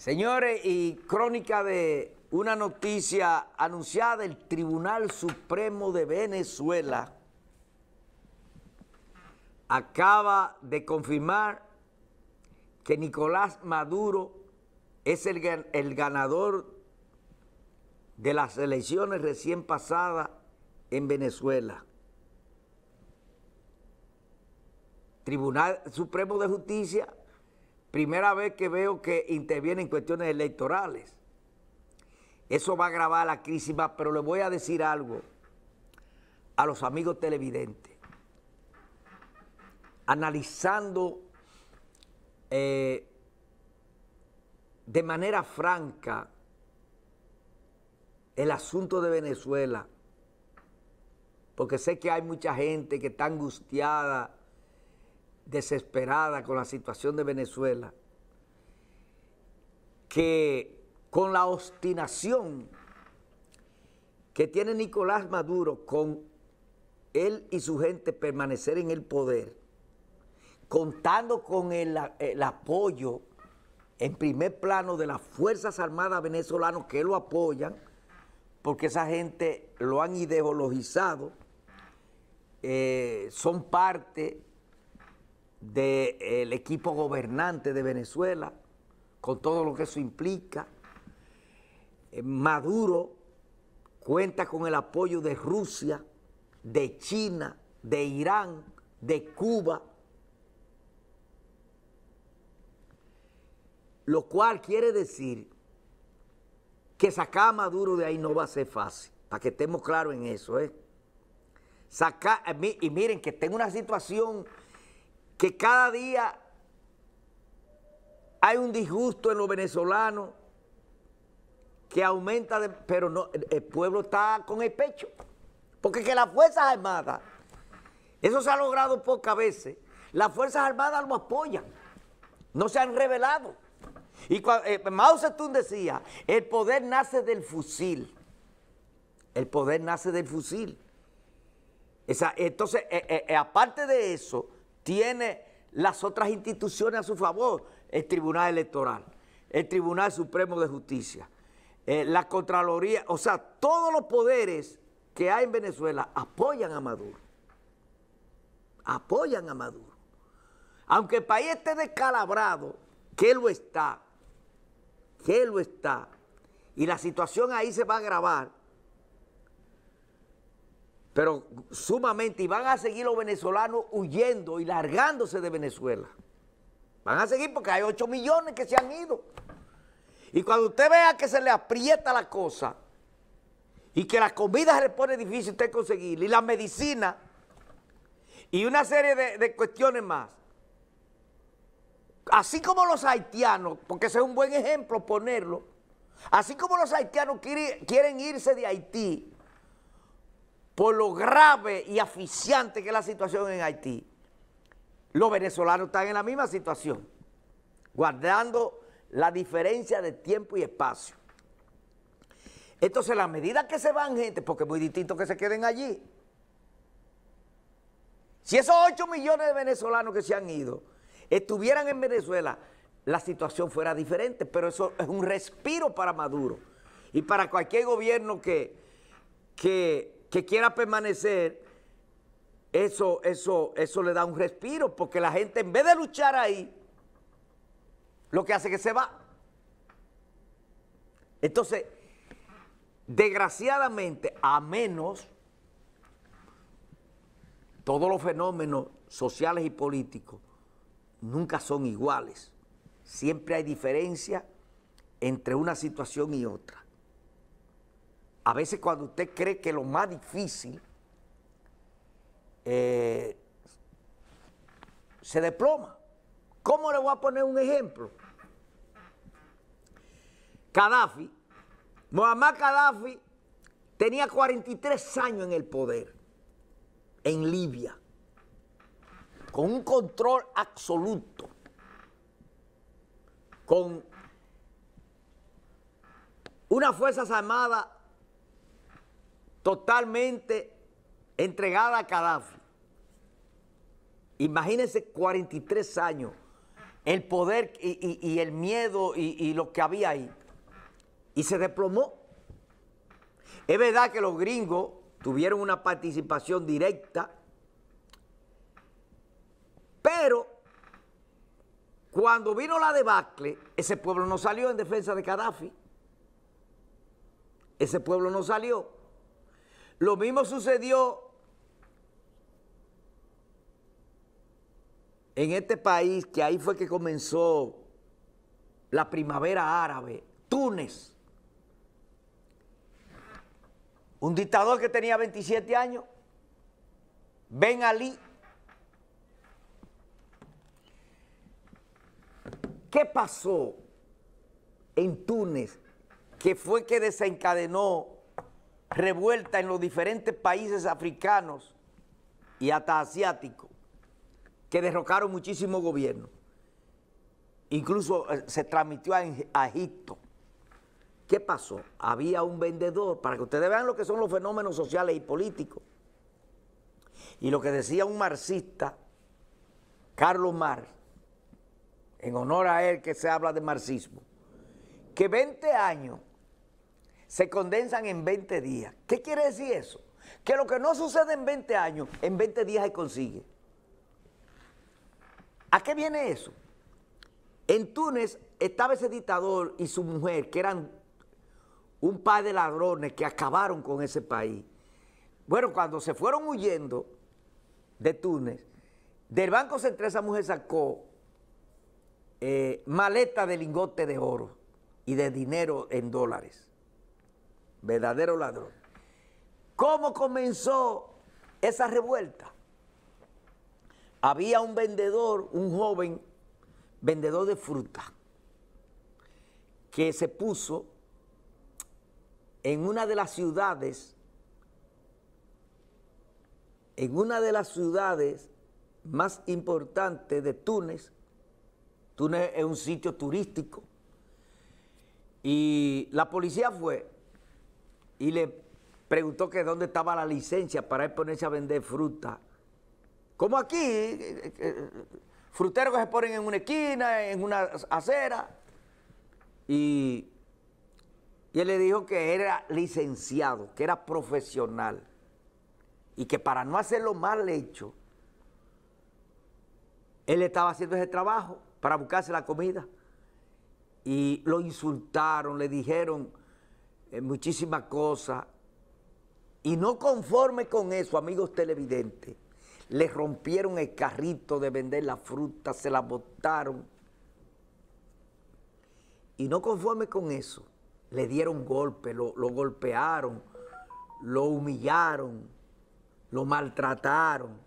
Señores, y crónica de una noticia anunciada, el Tribunal Supremo de Venezuela acaba de confirmar que Nicolás Maduro es el, el ganador de las elecciones recién pasadas en Venezuela. Tribunal Supremo de Justicia Primera vez que veo que intervienen en cuestiones electorales. Eso va a agravar la crisis más, pero le voy a decir algo a los amigos televidentes. Analizando eh, de manera franca el asunto de Venezuela, porque sé que hay mucha gente que está angustiada desesperada con la situación de Venezuela, que con la obstinación que tiene Nicolás Maduro con él y su gente permanecer en el poder, contando con el, apoyo en primer plano de las Fuerzas Armadas venezolanas que lo apoyan, porque esa gente lo han ideologizado, eh, son parte del equipo gobernante de Venezuela, con todo lo que eso implica. Eh, Maduro cuenta con el apoyo de Rusia, de China, de Irán, de Cuba, lo cual quiere decir que sacar a Maduro de ahí no va a ser fácil, para que estemos claros en eso. ¿eh? eh y miren que tengo una situación que cada día hay un disgusto en los venezolanos que aumenta, pero el pueblo está con el pecho. Porque que las Fuerzas Armadas, eso se ha logrado pocas veces, las Fuerzas Armadas lo apoyan, no se han revelado. Y eh, Mao Zedong decía, el poder nace del fusil, el poder nace del fusil. entonces, eh, eh, aparte de eso, tiene las otras instituciones a su favor, el Tribunal Electoral, el Tribunal Supremo de Justicia, eh, la Contraloría, o sea, todos los poderes que hay en Venezuela apoyan a Maduro, apoyan a Maduro. Aunque el país esté descalabrado, que lo está, que lo está, y la situación ahí se va a agravar, pero sumamente, y van a seguir los venezolanos huyendo y largándose de Venezuela. Van a seguir porque hay 8 millones que se han ido. Y cuando usted vea que se le aprieta la cosa y que la comida se le pone difícil usted conseguir, y la medicina, y una serie de, de cuestiones más, así como los haitianos, porque ese es un buen ejemplo ponerlo, así como los haitianos quieren irse de Haití, por lo grave y aficiante que es la situación en Haití. Los venezolanos están en la misma situación, guardando la diferencia de tiempo y espacio. Entonces, la medida que se van, gente, porque es muy distinto que se queden allí. Si esos 8 millones de venezolanos que se han ido estuvieran en Venezuela, la situación fuera diferente, pero eso es un respiro para Maduro y para cualquier gobierno que, que que quiera permanecer, eso, eso, eso le da un respiro, porque la gente en vez de luchar ahí, lo que hace es que se va. Entonces, desgraciadamente, a menos todos los fenómenos sociales y políticos nunca son iguales. Siempre hay diferencia entre una situación y otra a veces cuando usted cree que lo más difícil eh, se desploma. ¿Cómo le voy a poner un ejemplo? Gaddafi, Muammar Gaddafi tenía 43 años en el poder, en Libia, con un control absoluto, con unas fuerzas armadas totalmente entregada a Gaddafi. Imagínense 43 años, el poder y, el miedo y, y, lo que había ahí. Y se desplomó. Es verdad que los gringos tuvieron una participación directa, pero cuando vino la debacle, ese pueblo no salió en defensa de Gaddafi. Ese pueblo no salió. Lo mismo sucedió en este país, que ahí fue que comenzó la primavera árabe, Túnez. Un dictador que tenía 27 años, Ben Ali. ¿Qué pasó en Túnez que fue que desencadenó revuelta en los diferentes países africanos y hasta asiáticos, que derrocaron muchísimos gobiernos. Incluso eh, se transmitió a Egipto. ¿Qué pasó? Había un vendedor, para que ustedes vean lo que son los fenómenos sociales y políticos. Y lo que decía un marxista, Carlos Marx, en honor a él que se habla de marxismo, que 20 años se condensan en 20 días. ¿Qué quiere decir eso? Que lo que no sucede en 20 años, en 20 días se consigue. ¿A qué viene eso? En Túnez estaba ese dictador y su mujer, que eran un par de ladrones que acabaron con ese país. Bueno, cuando se fueron huyendo de Túnez, del Banco Central esa mujer sacó maletas eh, maleta de lingote de oro y de dinero en dólares verdadero ladrón. ¿Cómo comenzó esa revuelta? Había un vendedor, un joven vendedor de fruta, que se puso en una de las ciudades, en una de las ciudades más importantes de Túnez, Túnez es un sitio turístico, y la policía fue y le preguntó que dónde estaba la licencia para él ponerse a vender fruta. Como aquí, eh, eh, eh, fruteros que se ponen en una esquina, en una acera. Y, él le dijo que era licenciado, que era profesional. Y que para no hacerlo mal hecho, él estaba haciendo ese trabajo para buscarse la comida. Y lo insultaron, le dijeron eh, muchísimas cosas. Y no conforme con eso, amigos televidentes, le rompieron el carrito de vender la fruta, se la botaron. Y no conforme con eso, le dieron golpe, lo, lo golpearon, lo humillaron, lo maltrataron.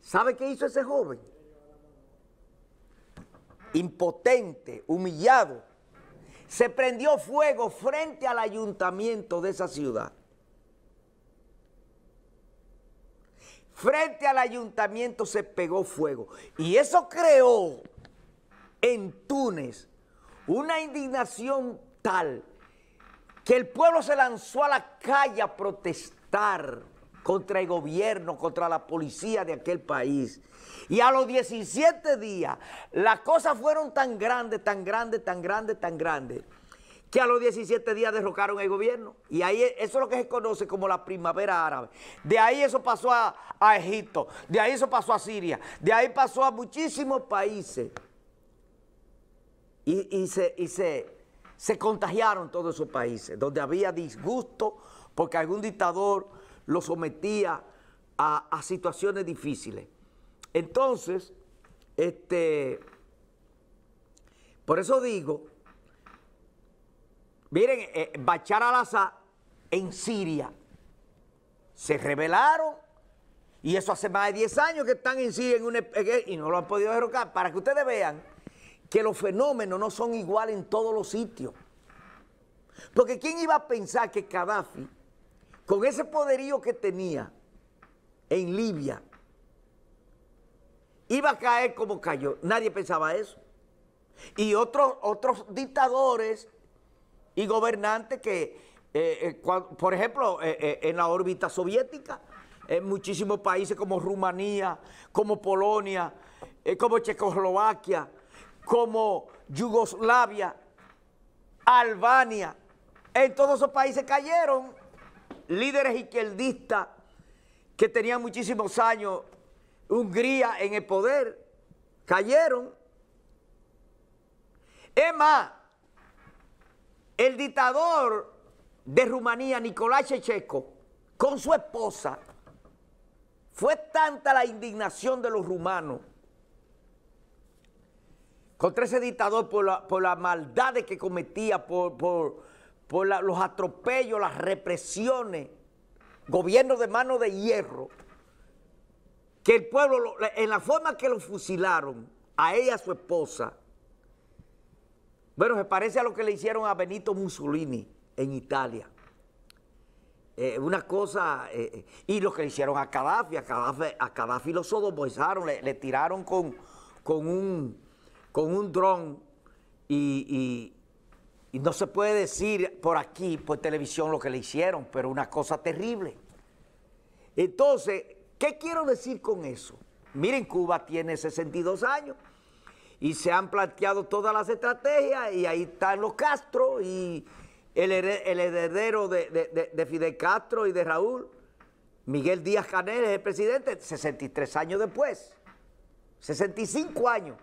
¿Sabe qué hizo ese joven? Impotente, humillado se prendió fuego frente al ayuntamiento de esa ciudad. Frente al ayuntamiento se pegó fuego. Y eso creó en Túnez una indignación tal que el pueblo se lanzó a la calle a protestar contra el gobierno, contra la policía de aquel país. Y a los 17 días, las cosas fueron tan grandes, tan grandes, tan grandes, tan grandes, que a los 17 días derrocaron el gobierno. Y ahí eso es lo que se conoce como la primavera árabe. De ahí eso pasó a, Egipto, de ahí eso pasó a Siria, de ahí pasó a muchísimos países. Y, se, y se, se contagiaron todos esos países, donde había disgusto porque algún dictador lo sometía a, situaciones difíciles. Entonces, este, por eso digo, miren, eh, Bachar al-Assad en Siria se rebelaron y eso hace más de 10 años que están en Siria y no lo han podido derrocar. Para que ustedes vean que los fenómenos no son iguales en todos los sitios. Porque ¿quién iba a pensar que Gaddafi con ese poderío que tenía en Libia, iba a caer como cayó. Nadie pensaba eso. Y otros, otros dictadores y gobernantes que, eh, eh, por ejemplo, eh, en la órbita soviética, en muchísimos países como Rumanía, como Polonia, como Checoslovaquia, como Yugoslavia, Albania, en todos esos países cayeron líderes izquierdistas que tenían muchísimos años Hungría en el poder, cayeron. Es más, el dictador de Rumanía, Nicolás Checheco, con su esposa, fue tanta la indignación de los rumanos contra ese dictador por las por maldad que cometía, por por los atropellos, las represiones, gobierno de mano de hierro, que el pueblo, en la forma que lo fusilaron, a ella, a su esposa, bueno, se parece a lo que le hicieron a Benito Mussolini en Italia. Eh, una cosa, eh, eh, y lo que le hicieron a Gaddafi, a Gaddafi, a Gaddafi lo le, tiraron con, un, dron y y no se puede decir por aquí, por televisión, lo que le hicieron, pero una cosa terrible. Entonces, ¿qué quiero decir con eso? Miren, Cuba tiene 62 años y se han planteado todas las estrategias y ahí están los Castro y el, heredero de, de, Fidel Castro y de Raúl, Miguel Díaz Canel es el presidente, 63 años después, 65 años,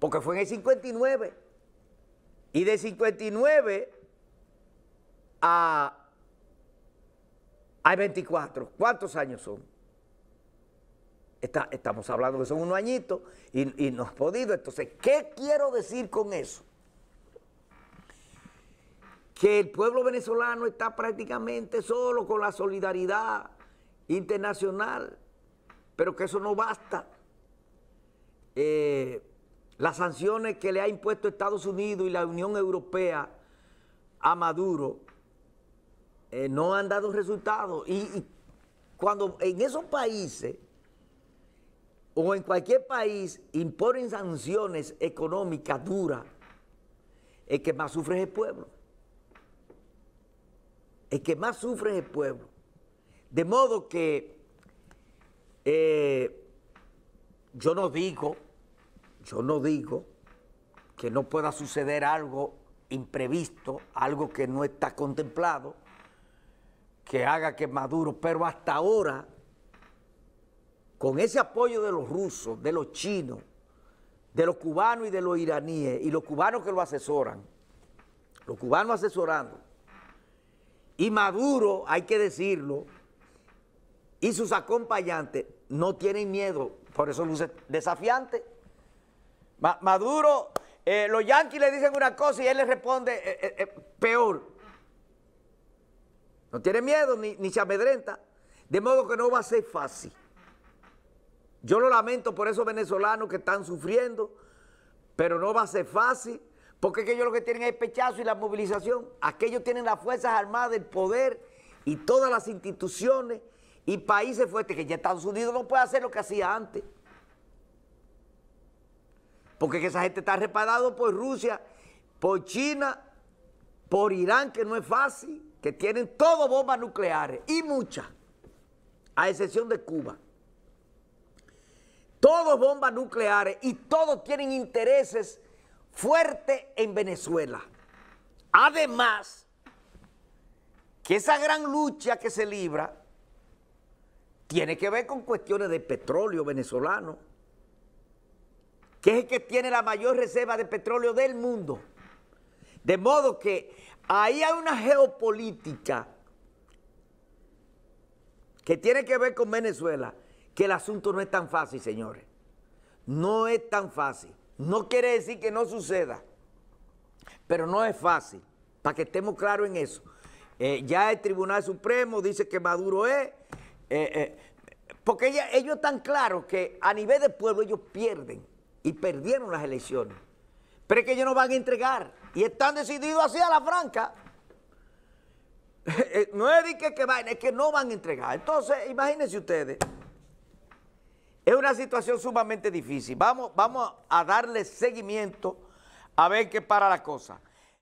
porque fue en el 59 y de 59 a, 24, ¿cuántos años son? estamos hablando que son unos añitos y, no has podido. Entonces, ¿qué quiero decir con eso? que el pueblo venezolano está prácticamente solo con la solidaridad internacional, pero que eso no basta. Eh, las sanciones que le ha impuesto Estados Unidos y la Unión Europea a Maduro eh, no han dado resultados. Y, cuando en esos países o en cualquier país imponen sanciones económicas duras, el que más sufre es el pueblo. El que más sufre es el pueblo. De modo que eh, yo no digo yo no digo que no pueda suceder algo imprevisto, algo que no está contemplado, que haga que Maduro, pero hasta ahora, con ese apoyo de los rusos, de los chinos, de los cubanos y de los iraníes, y los cubanos que lo asesoran, los cubanos asesorando, y Maduro, hay que decirlo, y sus acompañantes no tienen miedo, por eso luce desafiante. Maduro, eh, los yanquis le dicen una cosa y él le responde eh, eh, peor. No tiene miedo ni, se amedrenta. De modo que no va a ser fácil. Yo lo lamento por esos venezolanos que están sufriendo, pero no va a ser fácil, porque aquellos lo que tienen es el pechazo y la movilización. Aquellos tienen las Fuerzas Armadas, el poder y todas las instituciones y países fuertes que ya Estados Unidos no puede hacer lo que hacía antes. Porque esa gente está reparado por Rusia, por China, por Irán, que no es fácil, que tienen todo bombas nucleares y muchas, a excepción de Cuba. Todos bombas nucleares y todos tienen intereses fuertes en Venezuela. Además, que esa gran lucha que se libra tiene que ver con cuestiones de petróleo venezolano que es el que tiene la mayor reserva de petróleo del mundo. De modo que ahí hay una geopolítica que tiene que ver con Venezuela, que el asunto no es tan fácil, señores. No es tan fácil. No quiere decir que no suceda, pero no es fácil, para que estemos claros en eso. Eh, ya el Tribunal Supremo dice que Maduro es, eh, eh, porque ellos, ellos están claros que a nivel de pueblo ellos pierden y perdieron las elecciones. Pero es que ellos no van a entregar y están decididos así a la franca. Eh, no es que, vayan, es que no van a entregar. Entonces, imagínense ustedes, es una situación sumamente difícil. Vamos, vamos a darle seguimiento a ver qué para la cosa.